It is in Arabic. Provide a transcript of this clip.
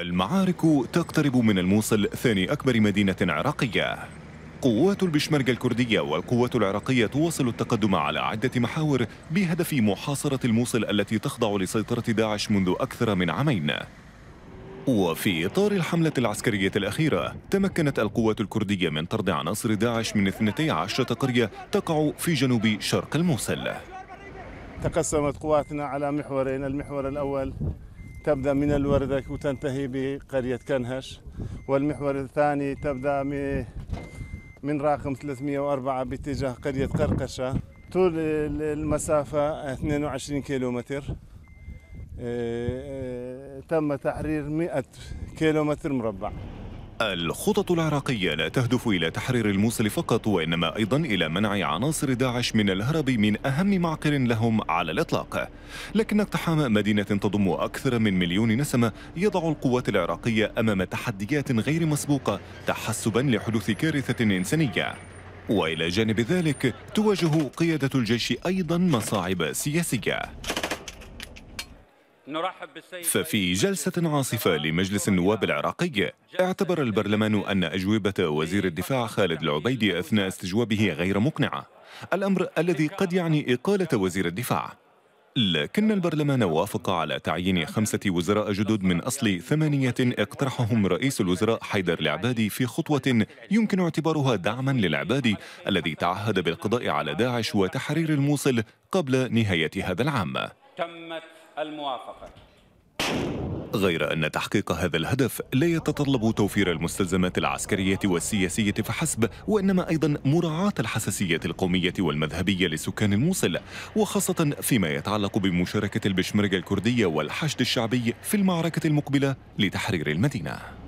المعارك تقترب من الموصل ثاني أكبر مدينة عراقية قوات البشمركة الكردية والقوات العراقية تواصل التقدم على عدة محاور بهدف محاصرة الموصل التي تخضع لسيطرة داعش منذ أكثر من عامين وفي إطار الحملة العسكرية الأخيرة تمكنت القوات الكردية من طرد عناصر داعش من 12 قرية تقع في جنوب شرق الموصل تقسمت قواتنا على محورين المحور الأول تبدأ من الورده وتنتهي بقرية كنهش والمحور الثاني تبدأ من رقم 304 باتجاه قرية قرقشة طول المسافة 22 كيلومتر آه، آه، تم تحرير 100 كيلومتر مربع الخطط العراقية لا تهدف إلى تحرير الموصل فقط وإنما أيضا إلى منع عناصر داعش من الهرب من أهم معقل لهم على الإطلاق لكن اقتحام مدينة تضم أكثر من مليون نسمة يضع القوات العراقية أمام تحديات غير مسبوقة تحسبا لحدوث كارثة إنسانية وإلى جانب ذلك تواجه قيادة الجيش أيضا مصاعب سياسية ففي جلسة عاصفة لمجلس النواب العراقي اعتبر البرلمان أن أجوبة وزير الدفاع خالد العبيدي أثناء استجوابه غير مقنعة الأمر الذي قد يعني إقالة وزير الدفاع لكن البرلمان وافق على تعيين خمسة وزراء جدد من أصل ثمانية اقترحهم رئيس الوزراء حيدر العبادي في خطوة يمكن اعتبارها دعما للعبادي الذي تعهد بالقضاء على داعش وتحرير الموصل قبل نهاية هذا العام الموافقة غير أن تحقيق هذا الهدف لا يتطلب توفير المستلزمات العسكرية والسياسية فحسب وإنما أيضا مراعاة الحساسية القومية والمذهبية لسكان الموصل وخاصة فيما يتعلق بمشاركة البشمركة الكردية والحشد الشعبي في المعركة المقبلة لتحرير المدينة